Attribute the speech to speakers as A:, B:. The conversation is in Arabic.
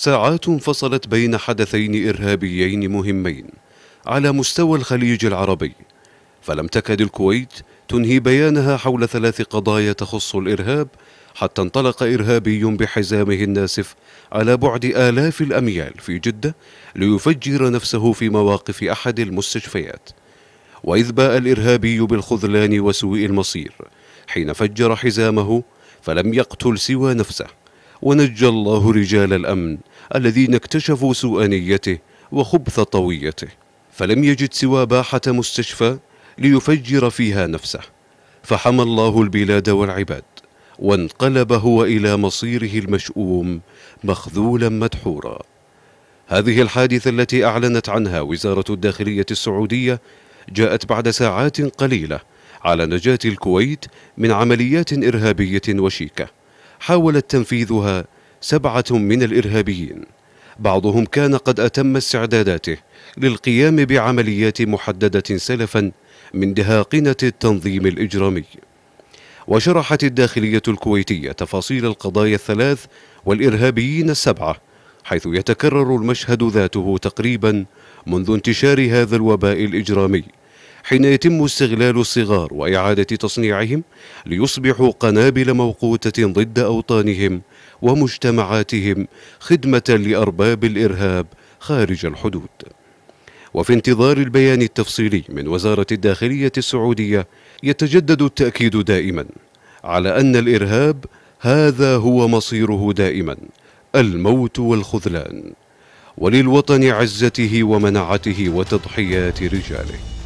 A: ساعات فصلت بين حدثين إرهابيين مهمين على مستوى الخليج العربي فلم تكد الكويت تنهي بيانها حول ثلاث قضايا تخص الإرهاب حتى انطلق إرهابي بحزامه الناسف على بعد آلاف الأميال في جدة ليفجر نفسه في مواقف أحد المستشفيات وإذ باء الإرهابي بالخذلان وسوء المصير حين فجر حزامه فلم يقتل سوى نفسه ونجى الله رجال الأمن الذين اكتشفوا سوء نيته وخبث طويته فلم يجد سوى باحة مستشفى ليفجر فيها نفسه فحمى الله البلاد والعباد وانقلب هو إلى مصيره المشؤوم مخذولا مدحورا هذه الحادثة التي أعلنت عنها وزارة الداخلية السعودية جاءت بعد ساعات قليلة على نجاة الكويت من عمليات إرهابية وشيكة حاولت تنفيذها سبعة من الإرهابيين بعضهم كان قد أتم استعداداته للقيام بعمليات محددة سلفا من دهاقنة التنظيم الإجرامي وشرحت الداخلية الكويتية تفاصيل القضايا الثلاث والإرهابيين السبعة حيث يتكرر المشهد ذاته تقريبا منذ انتشار هذا الوباء الإجرامي حين يتم استغلال الصغار وإعادة تصنيعهم ليصبحوا قنابل موقوتة ضد أوطانهم ومجتمعاتهم خدمة لأرباب الإرهاب خارج الحدود وفي انتظار البيان التفصيلي من وزارة الداخلية السعودية يتجدد التأكيد دائما على أن الإرهاب هذا هو مصيره دائما الموت والخذلان وللوطن عزته ومنعته وتضحيات رجاله